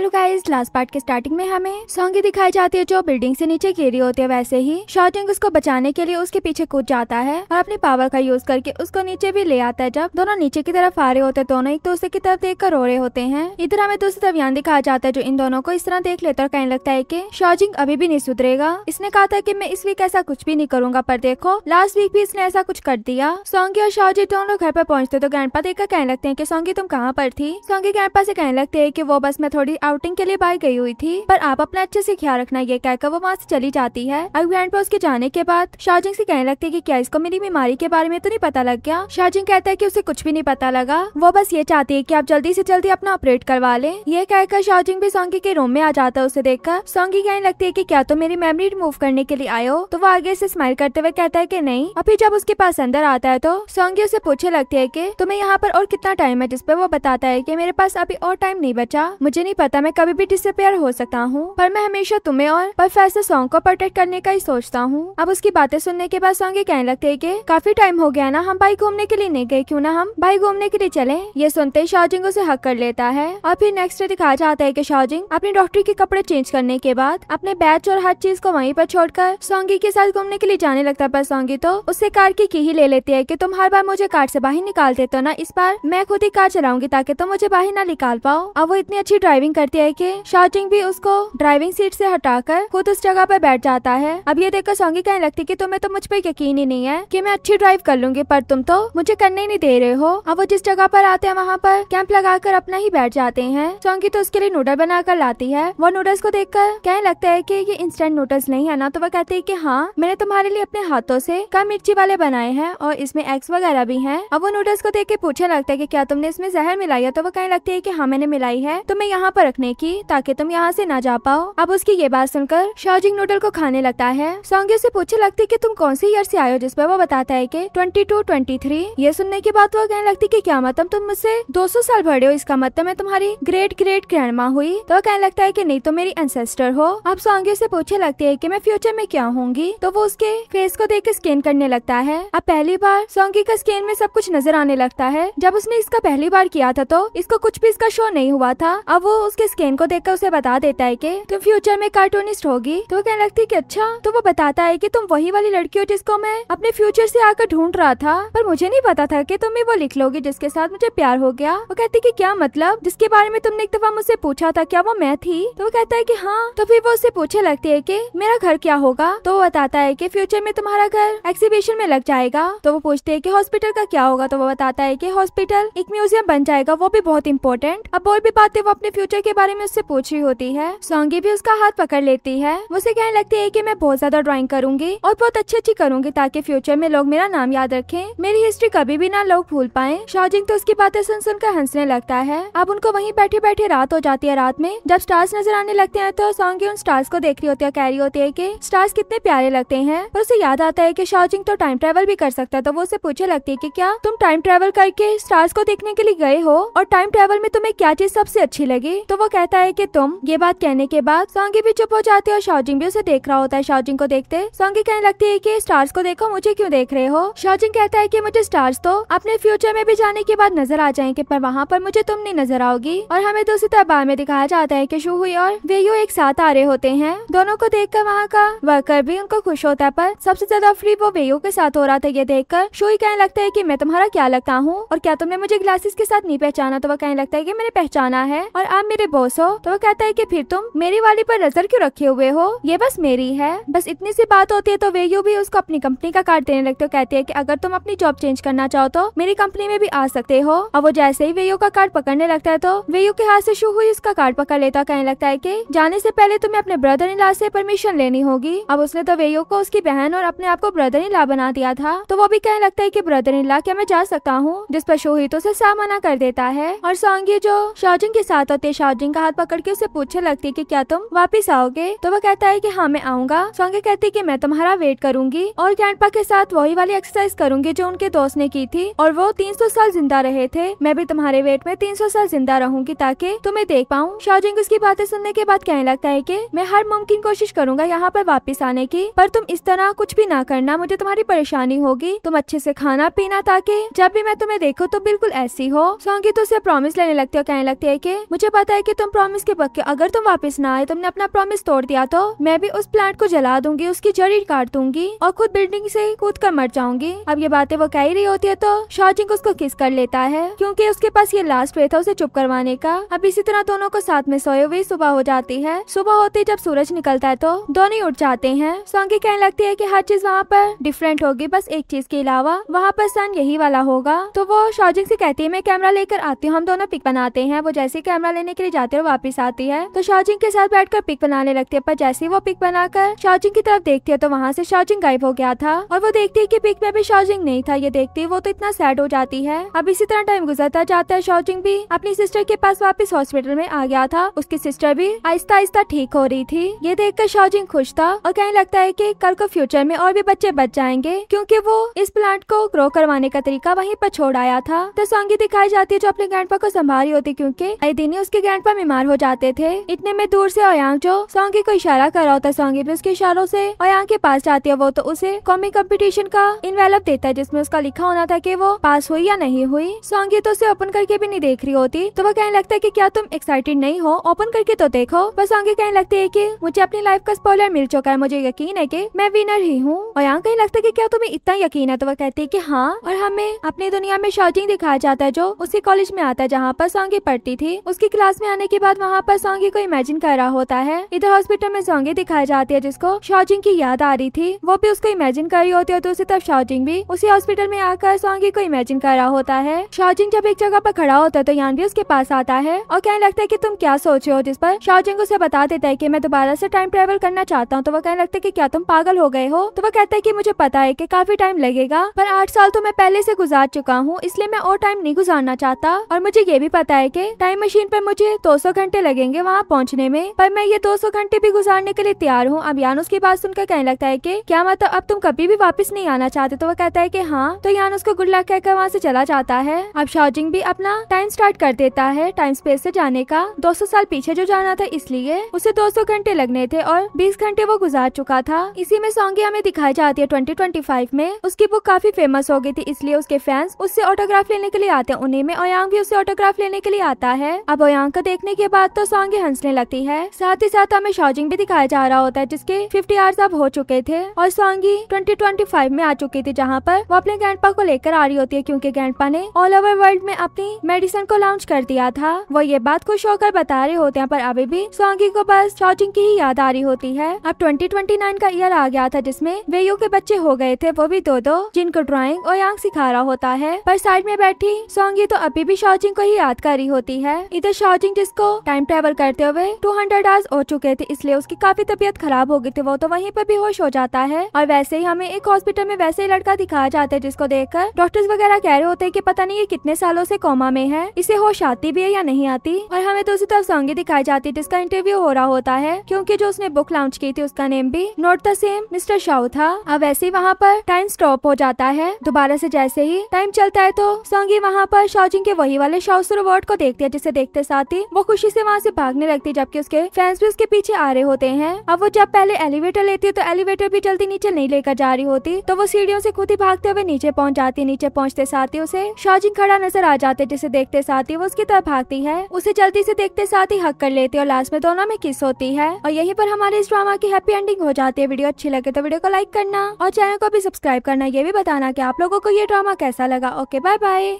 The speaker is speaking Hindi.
हेलो गाइस लास्ट पार्ट के स्टार्टिंग में हमें सोंगी दिखाई जाती है जो बिल्डिंग से नीचे गिरी होती है वैसे ही शॉटिंग उसको बचाने के लिए उसके पीछे कूद जाता है और अपनी पावर का यूज करके उसको नीचे भी ले आता है जब दोनों नीचे की तरफ आ रहे होते हैं दोनों एक दूसरे की तरफ देख कर रो रहे होते हैं इधर हमें दूसरी तरफ यहाँ दिखाया जाता है जो इन दोनों को इस तरह देख लेता है और कहने लगता है की शॉजिंग अभी भी नहीं सुधरेगा इसने कहा था की मैं इस वीक ऐसा कुछ भी नहीं करूंगा पर देखो लास्ट वीक भी इसने ऐसा कुछ कर दिया सोंगी और शॉजिंग दोनों घर पर पहुंचते तो ग्रैंडपा देखकर कहने लगते हैं की सोंगी तुम कहाँ पर थी सोंगी ग्रैंडपा से कहने लगते है की वो बस मैं थोड़ी आउटिंग के लिए बाई गई हुई थी पर आप अपना अच्छे से ख्याल रखना ये कहकर वो वहाँ से चली जाती है अगुआन पर उसके जाने के बाद शाहजिंग से कहने लगती है की क्या इसको मेरी बीमारी के बारे में तो नहीं पता लग गया शाहजिंग कहता है की उसे कुछ भी नहीं पता लगा वो बस ये चाहती है की आप जल्दी ऐसी जल्दी अपना ऑपरेट करवा ले ये कहकर शाहजिंग भी सोंगी के रूम में आ जाता है उसे देखकर सोंगी कहने लगती है की क्या तुम मेरी मेमोरी रिमूव करने के लिए आयो तो वो आगे से स्माइल करते हुए कहता है की नहीं अभी जब उसके पास अंदर आता है तो सोंगी उसे पूछे लगती है की तुम्हें यहाँ पर और कितना टाइम है जिसपे वो बताता है की मेरे पास अभी और टाइम नहीं बचा मुझे नहीं पता लगता मैं कभी भी डिसअपेयर हो सकता हूँ पर मैं हमेशा तुम्हें और प्रोफेसर सॉन्ग को प्रोटेक्ट करने का ही सोचता हूँ अब उसकी बातें सुनने के बाद सॉन्ग कहने लगते है की काफी टाइम हो गया ना हम भाई घूमने के लिए नहीं गए क्यूँ ना हम भाई घूमने के लिए चले ये सुनते ही शाहजिंग उसे हक कर लेता है और फिर नेक्स्ट डे दिखाया जाता है की शाहजिंग अपने डॉक्टर के कपड़े चेंज करने के बाद अपने बैच और हर चीज को वहीं पर छोड़कर सोंगी के साथ घूमने के लिए जाने लगता है पर सोंगी तो उससे कार की की ही ले लेती है कि तुम हर बार मुझे कार से बाहर निकालते तो हो ना इस बार मैं खुद ही कार चलाऊंगी ताकि तुम मुझे बाहर ना निकाल पाओ अब वो इतनी अच्छी ड्राइविंग करती है कि शाचिंग भी उसको ड्राइविंग सीट से हटाकर खुद उस जगह पर बैठ जाता है अब ये देखकर सोंगी कहने लगती कि तुम्हें तो मुझ पर यकीन ही नहीं है कि मैं अच्छी ड्राइव कर लूंगी पर तुम तो मुझे करने ही नहीं दे रहे हो अब वो जिस जगह पर आते हैं वहाँ पर कैंप लगाकर अपना ही बैठ जाते हैं सोंगी तो उसके लिए नूडल बनाकर लाती है वो नूडल्स को कर कहने लगता है की ये इंस्टेंट नूडल्स नहीं है ना तो वह कहते है की हाँ मैंने तुम्हारे लिए अपने हाथों से कम मिर्ची वाले बनाए हैं और इसमें एग्स वगैरह भी है अब वो नूडल्स को देख के पूछने लगता है की क्या तुमने इसमें जहर मिलाई है तो वो कहने लगती है की हाँ मैंने मिलाई है तो मैं यहाँ पर रखने की ताकि तुम यहाँ से ना जा पाओ अब उसकी ये बात सुनकर शाहजिंग नूडल को खाने लगता है सोंगे से पूछे लगती कि तुम कौन सी ईयर से आयो जिस पर वो बताता है कि 22 23 ये सुनने के बाद वो कहने लगती कि क्या मतलब तुम मुझसे 200 साल बड़े हो इसका मतलब मैं तुम्हारी ग्रेट ग्रेट ग्रैंड माँ हुई तो वो कहने लगता है की नहीं तुम मेरी एंसेस्टर हो अब सोंगे से पूछे लगती है की मैं फ्यूचर में क्या होंगी तो वो उसके फेस को देख स्कैन करने लगता है अब पहली बार सोंगी का स्कैन में सब कुछ नजर आने लगता है जब उसने इसका पहली बार किया था तो इसको कुछ भी इसका शो नहीं हुआ था अब वो उसके उसके स्कैन को देखकर उसे बता देता है कि तुम फ्यूचर में कार्टूनिस्ट होगी तो वो कहने लगती है कि अच्छा तो वो बताता है कि तुम वही वाली लड़की हो जिसको मैं अपने फ्यूचर से आकर ढूंढ रहा था पर मुझे नहीं पता था कि तुम ही वो लिख लोगी जिसके साथ मुझे प्यार हो गया वो कहती की क्या मतलब जिसके बारे में तुमने एक दफा मुझसे पूछा था क्या वो मैं थी तो वो कहता है की हाँ तो फिर वो उससे पूछे लगती है की मेरा घर क्या होगा तो वो बताता है की फ्यूचर में तुम्हारा घर एक्सीबिशन में लग जाएगा तो वो पूछते है की हॉस्पिटल का क्या होगा तो वो बताता है की हॉस्पिटल एक म्यूजियम बन जाएगा वो भी बहुत इंपॉर्टेंट अब और भी बातें वो अपने फ्यूचर के के बारे में उससे पूछी होती है सोंगी भी उसका हाथ पकड़ लेती है उसे कहने लगती है की मैं बहुत ज्यादा ड्रॉइंग करूंगी और बहुत अच्छी अच्छी करूंगी ताकि फ्यूचर में लोग मेरा नाम याद रखे मेरी हिस्ट्री कभी भी ना लोग भूल पाए शाहजिंग तो उसकी बातें सुन सुनकर हंसने लगता है अब उनको वही बैठे बैठे रात हो जाती है रात में जब स्टार्स नजर आने लगते हैं तो सोंगी उन स्टार्स को देख रही होती है कह रही होती है की स्टार्स कितने प्यारे लगते हैं पर उसे याद आता है की शाहजिंग तो टाइम ट्रेवल भी कर सकता है तो वो उसे पूछे लगती है की क्या तुम टाइम ट्रेवल करके स्टार्स को देखने के लिए गए हो और टाइम ट्रेवल में तुम्हें क्या चीज सबसे अच्छी लगी तो वो कहता है कि तुम ये बात कहने के बाद सोंगी भी चुप हो जाती है और शौजिंग भी उसे देख रहा होता है शौजिंग को देखते सोंगी कहने लगती है की स्टार्स को देखो मुझे क्यूँ देख रहे हो शौजिंग कहता है की मुझे स्टार्स तो अपने फ्यूचर में भी जाने के बाद नजर आ जाएंगे पर वहाँ पर मुझे तुम नहीं नजर आओगी और हमें दूसरी तो तबाह में दिखाया जाता है की हुई और वेयू एक साथ आ रहे होते हैं दोनों को देख कर वहाँ का वर्कर भी उनको खुश होता है पर सबसे ज्यादा फ्री वो वेयू के साथ हो रहा था ये देख कर ही कहने लगता है की मैं तुम्हारा क्या लगता हूँ और क्या तुमने मुझे ग्लासेस के साथ नहीं पहचाना तो वह कहने लगता है की मैंने पहचाना है और आप मेरे बॉस हो तो वो कहता है कि फिर तुम मेरी वाली पर नजर क्यों रखे हुए हो ये बस मेरी है बस इतनी सी बात होती है तो वे यू भी उसको अपनी कंपनी का कार्ड देने लगते हो कहते हैं कि अगर तुम अपनी जॉब चेंज करना चाहो तो मेरी कंपनी में भी आ सकते हो और वो जैसे ही वेयू का कार्ड पकड़ने लगता है तो वेयू के हाथ से शू हुई उसका कार्ड पकड़ लेता कहने लगता है की जाने से पहले तुम्हें अपने ब्रदर इन लॉ से परमिशन लेनी होगी अब उसने तो वेयू को उसकी बहन और अपने आप को ब्रदर इन लॉ बना दिया था तो वो भी कहने लगता है की ब्रदर इन लॉ क्या मैं जा सकता हूँ जिस पर शोहित उसे सामना कर देता है और ये जो शाहजिंग के साथ होते शाह सोल्जरिंग का हाथ पकड़ के उसे पूछने लगती है की क्या तुम वापिस आओगे तो वह कहता है की हाँ मैं आऊंगा सोंगे कहती है की मैं तुम्हारा वेट करूंगी और ग्रैंडपा के साथ वही वाली एक्सरसाइज करूंगी जो उनके दोस्त ने की थी और वो सौ साल जिंदा रहे थे मैं भी तुम्हारे वेट में सौ साल जिंदा रहूंगी ताकि तुम्हें देख पाऊँ शाहजिंग उसकी बातें सुनने के बाद कहने लगता है की मैं हर मुमकिन कोशिश करूंगा यहाँ पर वापिस आने की पर तुम इस तरह कुछ भी ना करना मुझे तुम्हारी परेशानी होगी तुम अच्छे से खाना पीना ताकि जब भी मैं तुम्हें देखो तो बिल्कुल ऐसी हो सोंगी तो उसे प्रॉमिस लेने लगती है कहने लगती है की मुझे पता है कि तुम प्रॉमिस के पक्के अगर तुम वापस ना आए तुमने अपना प्रॉमिस तोड़ दिया तो मैं भी उस प्लांट को जला दूंगी उसकी जड़ी काट दूंगी और खुद बिल्डिंग से कूद कर मर जाऊंगी अब ये बातें वो कह रही होती है तो शॉजिंग उसको किस कर लेता है क्योंकि उसके पास ये लास्ट वे था उसे चुप करवाने का अब इसी तरह दोनों को साथ में सोए हुए सुबह हो जाती है सुबह होते जब सूरज निकलता है तो दोनों ही उठ जाते हैं सोंगी कहने लगती है की हर चीज वहाँ पर डिफरेंट होगी बस एक चीज के अलावा वहाँ पर सन यही वाला होगा तो वो शॉजिंग से कहती है मैं कैमरा लेकर आती हूँ हम दोनों पिक बनाते हैं वो जैसे कैमरा लेने के लिए भी जाते हुए वापिस आती है तो शाओजिंग के साथ बैठ पिक बनाने लगती है पर जैसे ही वो पिक बनाकर शाओजिंग की तरफ देखती है तो वहाँ से शाओजिंग गायब हो गया था और वो देखती है की पिक में भी शाओजिंग नहीं था ये है वो तो इतना सैड हो जाती है अब इसी तरह टाइम गुजरता जाता है शाओजिंग भी अपनी सिस्टर के पास वापिस हॉस्पिटल में आ गया था उसकी सिस्टर भी आहिस्ता आहिस्ता ठीक हो रही थी ये देखकर शाओजिंग खुश था और कहने लगता है की कल को फ्यूचर में और भी बच्चे बच जाएंगे क्यूँकी वो इस प्लांट को ग्रो करवाने का तरीका वहीं पर छोड़ आया था तो सोंगी दिखाई जाती है जो अपने ग्रैंडपा को संभाल रही होती क्यूँकी आई उसके एलिफेंट पर बीमार हो जाते थे इतने में दूर से अयांग जो सोंगी को इशारा कर रहा होता सोंगी भी उसके इशारों से अयांग के पास जाती है वो तो उसे कॉमी कॉम्पिटिशन का इनवेलप देता है जिसमे उसका लिखा होना था की वो पास हुई या नहीं हुई सोंगी तो उसे ओपन करके भी नहीं देख रही होती तो वह कहने लगता है की क्या तुम एक्साइटेड नहीं हो ओपन करके तो देखो वह सोंगी कहने लगती है की मुझे अपनी लाइफ का स्पॉलर मिल चुका है मुझे यकीन है की मैं विनर ही हूँ अयांग कहीं लगता है की क्या तुम्हें इतना यकीन है तो वह कहती है की हाँ और हमें अपनी दुनिया में शौचिंग दिखाया जाता है जो उसी कॉलेज में आता है जहाँ पर सोंगी पढ़ती थी उसकी क्लास में आने के बाद वहाँ पर सोंगे को इमेजिन कर रहा होता है इधर हॉस्पिटल में सोंगे दिखाई जाती है जिसको शॉजिंग की याद आ रही थी वो भी उसको इमेजिन कर रही होती है दूसरी तरफ शॉजिंग भी उसी हॉस्पिटल में आकर सोंगे को इमेजिन कर रहा होता है शॉजिंग जब एक जगह पर खड़ा होता है तो यान भी उसके पास आता है और कहने लगता है की तुम क्या सोच रहे हो जिस पर शॉजिंग उसे बता देता है की मैं दोबारा ऐसी टाइम ट्रेवल करना चाहता हूँ तो वो कहने लगता है की क्या तुम पागल हो गए हो तो वो कहता है की मुझे पता है की काफी टाइम लगेगा पर आठ साल तो मैं पहले से गुजार चुका हूँ इसलिए मैं और टाइम नहीं गुजारना चाहता और मुझे ये भी पता है की टाइम मशीन पर मुझे सौ घंटे लगेंगे वहाँ पहुँचने में पर मैं ये सौ घंटे भी गुजारने के लिए तैयार हूँ अब यान की बात सुनकर कहने लगता है की क्या मतलब अब तुम कभी भी वापस नहीं आना चाहते तो वो कहता है की हाँ तो यानुस को गुड लक कहकर वहाँ ऐसी चला जाता है अब शाओजिंग भी अपना टाइम स्टार्ट कर देता है टाइम स्पेस ऐसी जाने का सौ साल पीछे जो जाना था इसलिए उसे 200 घंटे लगने थे और 20 घंटे वो गुजार चुका था इसी में सॉन्गी हमें दिखाई जाती है 2025 में उसकी बुक काफी फेमस हो गई थी इसलिए उसके फैंस उससे ऑटोग्राफ लेने के लिए आते हैं उन्हीं में ओयांग भी उससे ऑटोग्राफ लेने के लिए आता है अब ओयांग का देखने के बाद तो सॉन्ग हंसने लगती है साथ ही साथ हमें शॉजिंग भी दिखाया जा रहा होता है जिसके फिफ्टी आर्स अब हो चुके थे और सॉन्गी 2025 में आ चुकी थी जहाँ पर वो अपने गैंडपा को लेकर आ रही होती है क्यूँकी गैंडपा ने ऑल ओवर वर्ल्ड में अपनी मेडिसिन को लॉन्च कर दिया था वो ये बात खुश होकर बता रहे होते हैं पर अभी भी सॉन्गी को बस शॉजिंग की ही याद आ रही होती है अब नाइन का ईयर आ गया था जिसमे वेयू के बच्चे हो गए थे वो भी दो दो जिनको ड्रॉइंग और यंग सिखा रहा होता है पर साइड में बैठी सॉन्गी तो अभी भी शॉजिंग को ही याद कर रही होती है इधर शॉजिंग जिसको टाइम ट्रेवल करते हुए 200 हंड्रेड आवर्स हो चुके थे इसलिए उसकी काफी तबीयत खराब हो गई थी वो तो वहीं पर बेहोश हो जाता है और वैसे ही हमें एक हॉस्पिटल में वैसे ही लड़का दिखाया जाता है जिसको देखकर डॉक्टर्स वगैरह कह रहे होते हैं कि पता नहीं ये कितने सालों से कोमा में है इसे होश आती भी है या नहीं आती और हमें दूसरी तो तरफ संगी दिखाई जाती है जिसका इंटरव्यू हो रहा होता है क्यूँकी जो उसने बुक लॉन्च की थी उसका नेम भी not the same mister Shah था और वैसे ही वहाँ पर टाइम स्टॉप हो जाता है दोबारा से जैसे ही टाइम चलता है तो सौंगी वहाँ पर शाहजिंग के वही वाले शाह वर्ड को देखती है जिसे देखते साथ ही वो खुशी से वहाँ से भागने लगती है जबकि उसके फैंस भी उसके पीछे आ रहे होते हैं अब वो जब पहले एलिवेटर लेती है तो एलिवेटर भी जल्दी नीचे नहीं लेकर जा रही होती तो वो सीढ़ियों से खुद ही भागते हुए नीचे पहुंच जाती नीचे पहुंचते साथ ही उसे शाजिंग खड़ा नजर आ जाते जिसे देखते साथ ही वो उसकी तरफ भागती है उसे जल्दी से देखते साथ ही हक कर लेती और लास्ट में दोनों में किस होती है और यही पर हमारे इस ड्रामा की हैप्पी एंडिंग हो जाती है वीडियो अच्छी लगे तो वीडियो को लाइक करना और चैनल को भी सब्सक्राइब करना ये भी बताना की आप लोगों को ये ड्रामा कैसा लगा ओके बाय बाय